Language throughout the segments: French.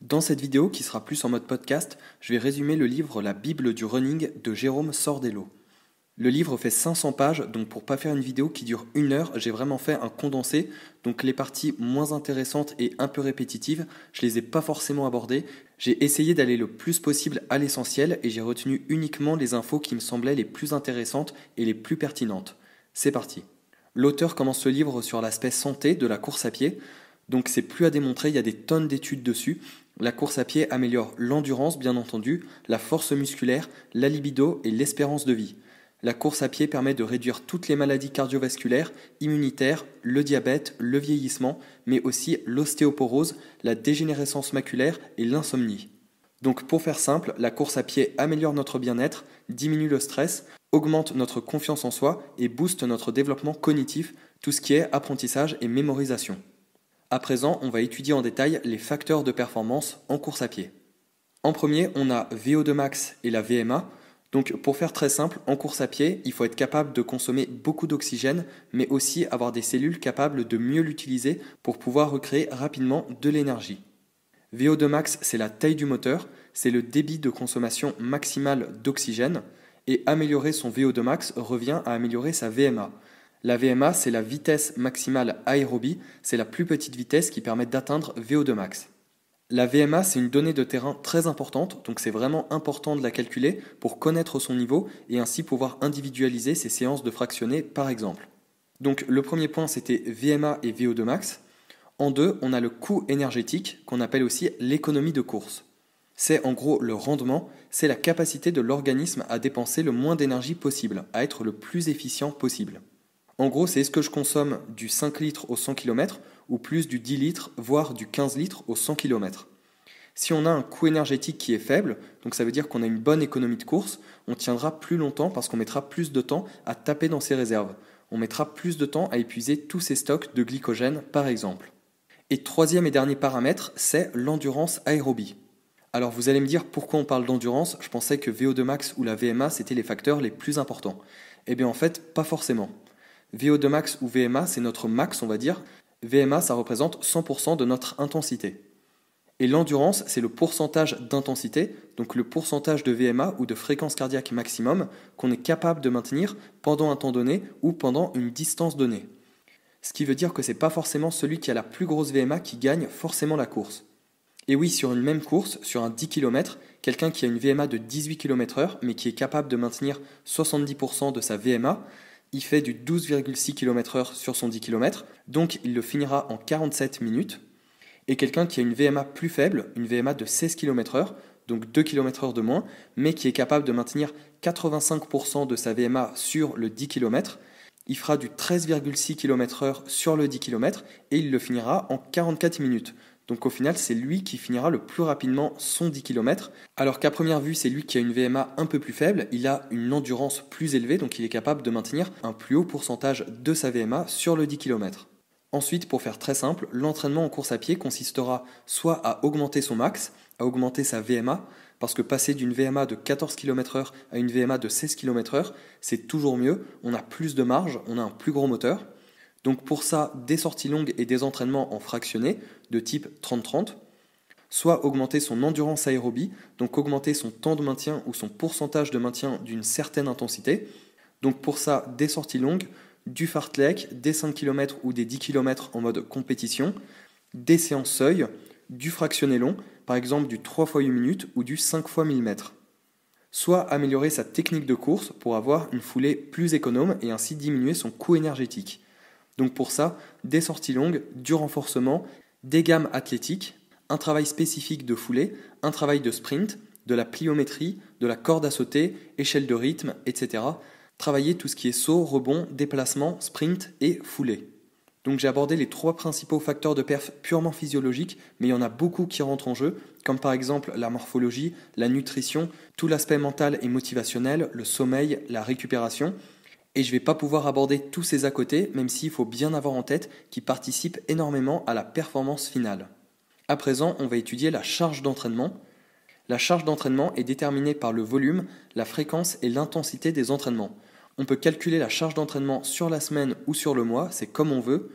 Dans cette vidéo, qui sera plus en mode podcast, je vais résumer le livre La Bible du running de Jérôme Sordello. Le livre fait 500 pages, donc pour pas faire une vidéo qui dure une heure, j'ai vraiment fait un condensé, donc les parties moins intéressantes et un peu répétitives, je les ai pas forcément abordées, j'ai essayé d'aller le plus possible à l'essentiel et j'ai retenu uniquement les infos qui me semblaient les plus intéressantes et les plus pertinentes. C'est parti. L'auteur commence ce livre sur l'aspect santé de la course à pied. Donc c'est plus à démontrer, il y a des tonnes d'études dessus. La course à pied améliore l'endurance, bien entendu, la force musculaire, la libido et l'espérance de vie. La course à pied permet de réduire toutes les maladies cardiovasculaires, immunitaires, le diabète, le vieillissement, mais aussi l'ostéoporose, la dégénérescence maculaire et l'insomnie. Donc pour faire simple, la course à pied améliore notre bien-être, diminue le stress, augmente notre confiance en soi et booste notre développement cognitif, tout ce qui est apprentissage et mémorisation. À présent, on va étudier en détail les facteurs de performance en course à pied. En premier, on a VO2 max et la VMA. Donc pour faire très simple, en course à pied, il faut être capable de consommer beaucoup d'oxygène, mais aussi avoir des cellules capables de mieux l'utiliser pour pouvoir recréer rapidement de l'énergie. VO2 max, c'est la taille du moteur, c'est le débit de consommation maximale d'oxygène, et améliorer son VO2 max revient à améliorer sa VMA. La VMA, c'est la vitesse maximale aérobie, c'est la plus petite vitesse qui permet d'atteindre VO2 max. La VMA, c'est une donnée de terrain très importante, donc c'est vraiment important de la calculer pour connaître son niveau et ainsi pouvoir individualiser ses séances de fractionnés par exemple. Donc le premier point, c'était VMA et VO2 max. En deux, on a le coût énergétique, qu'on appelle aussi l'économie de course. C'est en gros le rendement, c'est la capacité de l'organisme à dépenser le moins d'énergie possible, à être le plus efficient possible. En gros, c'est est-ce que je consomme du 5 litres au 100 km ou plus du 10 litres, voire du 15 litres au 100 km. Si on a un coût énergétique qui est faible, donc ça veut dire qu'on a une bonne économie de course, on tiendra plus longtemps parce qu'on mettra plus de temps à taper dans ses réserves. On mettra plus de temps à épuiser tous ses stocks de glycogène par exemple. Et troisième et dernier paramètre, c'est l'endurance aérobie. Alors vous allez me dire pourquoi on parle d'endurance, je pensais que VO2 max ou la VMA c'était les facteurs les plus importants. Eh bien en fait, pas forcément. VO2 max ou VMA, c'est notre max, on va dire. VMA, ça représente 100% de notre intensité. Et l'endurance, c'est le pourcentage d'intensité, donc le pourcentage de VMA ou de fréquence cardiaque maximum qu'on est capable de maintenir pendant un temps donné ou pendant une distance donnée. Ce qui veut dire que ce n'est pas forcément celui qui a la plus grosse VMA qui gagne forcément la course. Et oui, sur une même course, sur un 10 km, quelqu'un qui a une VMA de 18 km/h mais qui est capable de maintenir 70% de sa VMA, il fait du 12,6 km/h sur son 10 km, donc il le finira en 47 minutes. Et quelqu'un qui a une VMA plus faible, une VMA de 16 km/h, donc 2 km/h de moins, mais qui est capable de maintenir 85% de sa VMA sur le 10 km, il fera du 13,6 km/h sur le 10 km et il le finira en 44 minutes. Donc au final, c'est lui qui finira le plus rapidement son 10 km. Alors qu'à première vue, c'est lui qui a une VMA un peu plus faible, il a une endurance plus élevée, donc il est capable de maintenir un plus haut pourcentage de sa VMA sur le 10 km. Ensuite, pour faire très simple, l'entraînement en course à pied consistera soit à augmenter son max, à augmenter sa VMA, parce que passer d'une VMA de 14 km/h à une VMA de 16 km/h, c'est toujours mieux, on a plus de marge, on a un plus gros moteur. Donc pour ça, des sorties longues et des entraînements en fractionné de type 30-30, soit augmenter son endurance aérobie, donc augmenter son temps de maintien ou son pourcentage de maintien d'une certaine intensité. Donc pour ça, des sorties longues, du fartlek, des 5 km ou des 10 km en mode compétition, des séances seuil, du fractionné long, par exemple du 3 x 8 minutes ou du 5 x 1000 m. Soit améliorer sa technique de course pour avoir une foulée plus économe et ainsi diminuer son coût énergétique. Donc pour ça, des sorties longues, du renforcement, des gammes athlétiques, un travail spécifique de foulée, un travail de sprint, de la pliométrie, de la corde à sauter, échelle de rythme, etc. Travailler tout ce qui est saut, rebond, déplacement, sprint et foulée. Donc j'ai abordé les trois principaux facteurs de perf purement physiologiques, mais il y en a beaucoup qui rentrent en jeu, comme par exemple la morphologie, la nutrition, tout l'aspect mental et motivationnel, le sommeil, la récupération, et je ne vais pas pouvoir aborder tous ces à côté, même s'il faut bien avoir en tête qu'ils participent énormément à la performance finale. A présent, on va étudier la charge d'entraînement. La charge d'entraînement est déterminée par le volume, la fréquence et l'intensité des entraînements. On peut calculer la charge d'entraînement sur la semaine ou sur le mois, c'est comme on veut.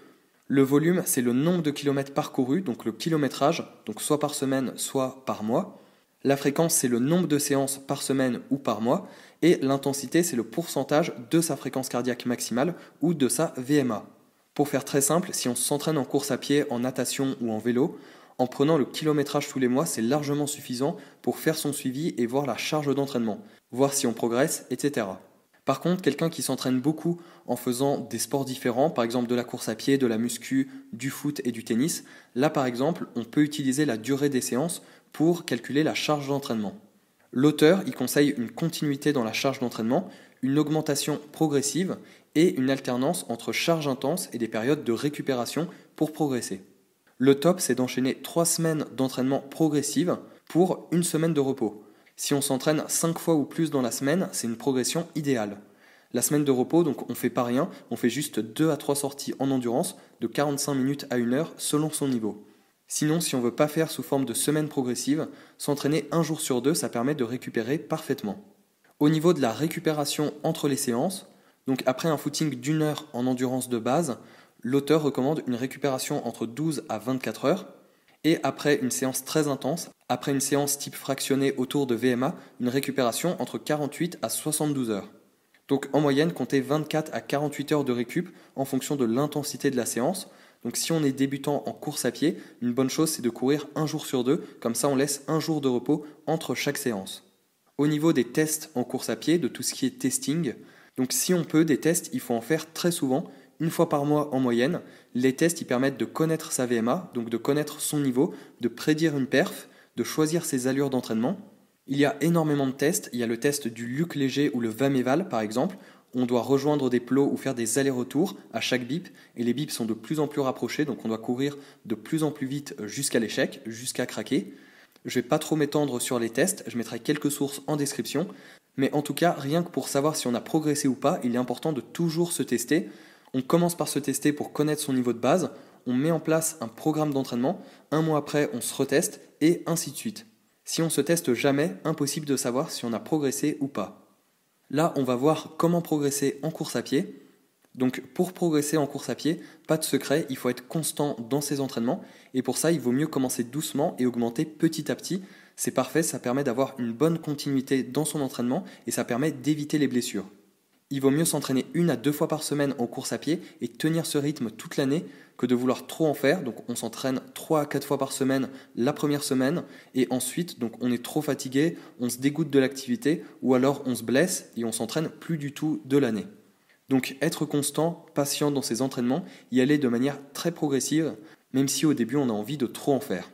Le volume, c'est le nombre de kilomètres parcourus, donc le kilométrage, donc soit par semaine, soit par mois. La fréquence, c'est le nombre de séances par semaine ou par mois. Et l'intensité, c'est le pourcentage de sa fréquence cardiaque maximale ou de sa VMA. Pour faire très simple, si on s'entraîne en course à pied, en natation ou en vélo, en prenant le kilométrage tous les mois, c'est largement suffisant pour faire son suivi et voir la charge d'entraînement, voir si on progresse, etc. Par contre, quelqu'un qui s'entraîne beaucoup en faisant des sports différents, par exemple de la course à pied, de la muscu, du foot et du tennis, là par exemple, on peut utiliser la durée des séances pour calculer la charge d'entraînement. L'auteur y conseille une continuité dans la charge d'entraînement, une augmentation progressive et une alternance entre charge intense et des périodes de récupération pour progresser. Le top, c'est d'enchaîner trois semaines d'entraînement progressive pour une semaine de repos. Si on s'entraîne 5 fois ou plus dans la semaine, c'est une progression idéale. La semaine de repos, donc on fait pas rien, on fait juste 2 à 3 sorties en endurance de 45 minutes à 1 heure selon son niveau. Sinon, si on veut pas faire sous forme de semaine progressive, s'entraîner un jour sur deux, ça permet de récupérer parfaitement. Au niveau de la récupération entre les séances, donc après un footing d'une heure en endurance de base, l'auteur recommande une récupération entre 12 à 24 heures, et après une séance très intense, après une séance type fractionnée autour de VMA, une récupération entre 48 à 72 heures. Donc en moyenne, comptez 24 à 48 heures de récup en fonction de l'intensité de la séance. Donc si on est débutant en course à pied, une bonne chose c'est de courir un jour sur deux, comme ça on laisse un jour de repos entre chaque séance. Au niveau des tests en course à pied, de tout ce qui est testing, donc si on peut des tests, il faut en faire très souvent une fois par mois en moyenne. Les tests y permettent de connaître sa VMA, donc de connaître son niveau, de prédire une perf, de choisir ses allures d'entraînement. Il y a énormément de tests, il y a le test du Luc Léger ou le vaméval par exemple. On doit rejoindre des plots ou faire des allers-retours à chaque bip, et les bips sont de plus en plus rapprochés, donc on doit courir de plus en plus vite jusqu'à l'échec, jusqu'à craquer. Je vais pas trop m'étendre sur les tests, je mettrai quelques sources en description, mais en tout cas, rien que pour savoir si on a progressé ou pas, il est important de toujours se tester. On commence par se tester pour connaître son niveau de base, on met en place un programme d'entraînement, un mois après on se reteste et ainsi de suite. Si on se teste jamais, impossible de savoir si on a progressé ou pas. Là, on va voir comment progresser en course à pied. Donc pour progresser en course à pied, pas de secret, il faut être constant dans ses entraînements et pour ça, il vaut mieux commencer doucement et augmenter petit à petit. C'est parfait, ça permet d'avoir une bonne continuité dans son entraînement et ça permet d'éviter les blessures. Il vaut mieux s'entraîner une à deux fois par semaine en course à pied et tenir ce rythme toute l'année que de vouloir trop en faire. Donc on s'entraîne trois à quatre fois par semaine la première semaine et ensuite donc on est trop fatigué, on se dégoûte de l'activité ou alors on se blesse et on s'entraîne plus du tout de l'année. Donc être constant, patient dans ses entraînements, y aller de manière très progressive, même si au début on a envie de trop en faire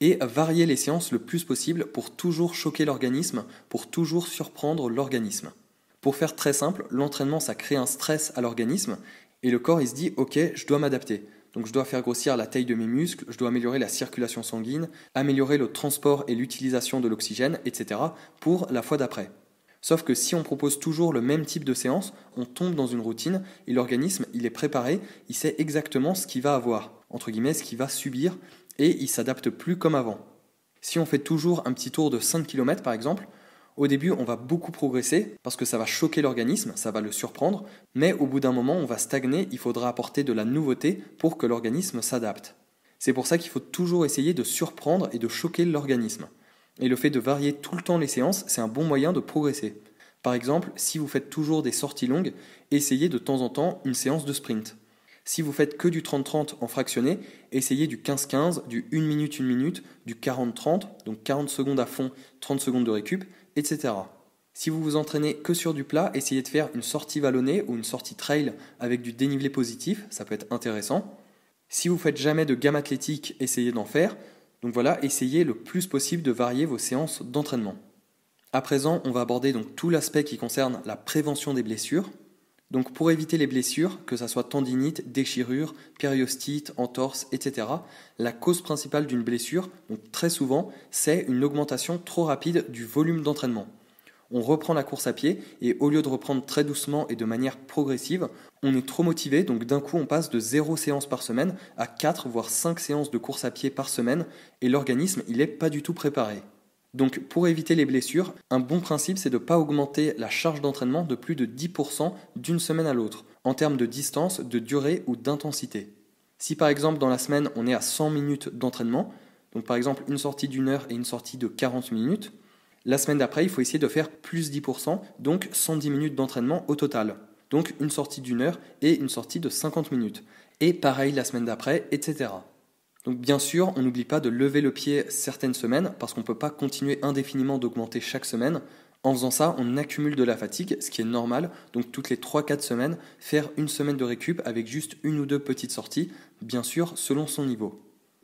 et varier les séances le plus possible pour toujours choquer l'organisme, pour toujours surprendre l'organisme. Pour faire très simple, l'entraînement, ça crée un stress à l'organisme et le corps, il se dit, ok, je dois m'adapter. Donc je dois faire grossir la taille de mes muscles, je dois améliorer la circulation sanguine, améliorer le transport et l'utilisation de l'oxygène, etc. pour la fois d'après. Sauf que si on propose toujours le même type de séance, on tombe dans une routine et l'organisme, il est préparé, il sait exactement ce qu'il va avoir, entre guillemets, ce qu'il va subir, et il s'adapte plus comme avant. Si on fait toujours un petit tour de 5 km par exemple, au début, on va beaucoup progresser parce que ça va choquer l'organisme, ça va le surprendre, mais au bout d'un moment, on va stagner, il faudra apporter de la nouveauté pour que l'organisme s'adapte. C'est pour ça qu'il faut toujours essayer de surprendre et de choquer l'organisme. Et le fait de varier tout le temps les séances, c'est un bon moyen de progresser. Par exemple, si vous faites toujours des sorties longues, essayez de temps en temps une séance de sprint. Si vous faites que du 30-30 en fractionné, essayez du 15-15, du 1 minute 1 minute, du 40-30, donc 40 secondes à fond, 30 secondes de récup, etc. Si vous vous entraînez que sur du plat, essayez de faire une sortie vallonnée ou une sortie trail avec du dénivelé positif, ça peut être intéressant. Si vous faites jamais de gamme athlétique, essayez d'en faire. Donc voilà, essayez le plus possible de varier vos séances d'entraînement. À présent, on va aborder donc tout l'aspect qui concerne la prévention des blessures. Donc pour éviter les blessures, que ce soit tendinite, déchirure, périostite, entorse, etc., la cause principale d'une blessure, donc très souvent, c'est une augmentation trop rapide du volume d'entraînement. On reprend la course à pied et au lieu de reprendre très doucement et de manière progressive, on est trop motivé, donc d'un coup on passe de 0 séance par semaine à 4 voire 5 séances de course à pied par semaine et l'organisme il n'est pas du tout préparé. Donc pour éviter les blessures, un bon principe c'est de ne pas augmenter la charge d'entraînement de plus de 10% d'une semaine à l'autre, en termes de distance, de durée ou d'intensité. Si par exemple dans la semaine on est à 100 minutes d'entraînement, donc par exemple une sortie d'une heure et une sortie de 40 minutes, la semaine d'après il faut essayer de faire plus 10%, donc 110 minutes d'entraînement au total. Donc une sortie d'une heure et une sortie de 50 minutes. Et pareil la semaine d'après, etc. Donc bien sûr, on n'oublie pas de lever le pied certaines semaines parce qu'on ne peut pas continuer indéfiniment d'augmenter chaque semaine. En faisant ça, on accumule de la fatigue, ce qui est normal. Donc toutes les 3-4 semaines, faire une semaine de récup avec juste une ou deux petites sorties, bien sûr, selon son niveau.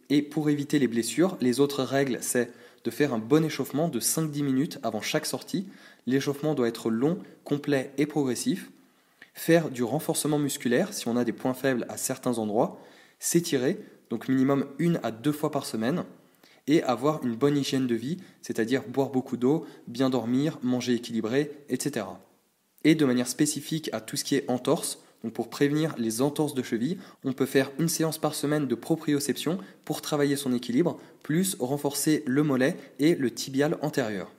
Et pour éviter les blessures, les autres règles, c'est de faire un bon échauffement de 5-10 minutes avant chaque sortie. L'échauffement doit être long, complet et progressif. Faire du renforcement musculaire si on a des points faibles à certains endroits. S'étirer, donc minimum une à deux fois par semaine, et avoir une bonne hygiène de vie, c'est-à-dire boire beaucoup d'eau, bien dormir, manger équilibré, etc. Et de manière spécifique à tout ce qui est entorse, donc pour prévenir les entorses de cheville, on peut faire une séance par semaine de proprioception pour travailler son équilibre, plus renforcer le mollet et le tibial antérieur.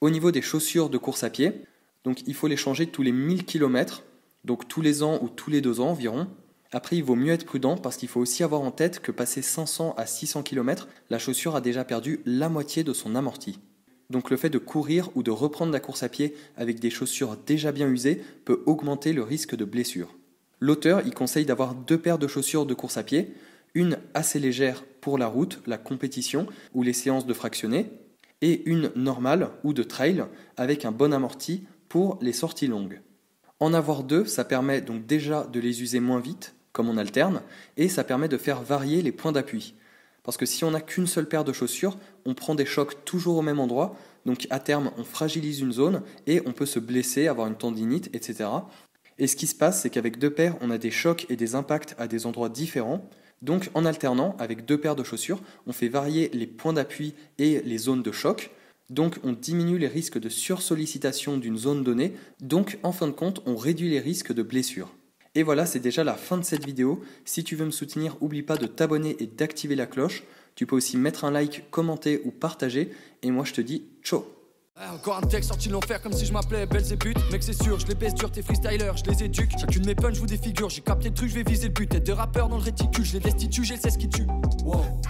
Au niveau des chaussures de course à pied, donc il faut les changer tous les 1000 km, donc tous les ans ou tous les deux ans environ, après, il vaut mieux être prudent parce qu'il faut aussi avoir en tête que passer 500 à 600 km, la chaussure a déjà perdu la moitié de son amorti. Donc le fait de courir ou de reprendre la course à pied avec des chaussures déjà bien usées peut augmenter le risque de blessure. L'auteur y conseille d'avoir deux paires de chaussures de course à pied, une assez légère pour la route, la compétition ou les séances de fractionnés, et une normale ou de trail avec un bon amorti pour les sorties longues. En avoir deux, ça permet donc déjà de les user moins vite, comme on alterne, et ça permet de faire varier les points d'appui. Parce que si on n'a qu'une seule paire de chaussures, on prend des chocs toujours au même endroit, donc à terme on fragilise une zone et on peut se blesser, avoir une tendinite, etc. Et ce qui se passe, c'est qu'avec deux paires, on a des chocs et des impacts à des endroits différents. Donc en alternant avec deux paires de chaussures, on fait varier les points d'appui et les zones de choc. Donc on diminue les risques de sursollicitation d'une zone donnée. Donc en fin de compte, on réduit les risques de blessures. Et voilà, c'est déjà la fin de cette vidéo. Si tu veux me soutenir, n'oublie pas de t'abonner et d'activer la cloche. Tu peux aussi mettre un like, commenter ou partager. Et moi, je te dis ciao encore un texte sorti de l'enfer comme si je m'appelais mais Mec c'est sûr, je les baisse dur, tes freestylers, je les éduque Chacune de mes je vous défigure, j'ai capté le truc, je vais viser le but Tête de rappeur dans le réticule, je les destitue, j'ai le ce qui tue wow.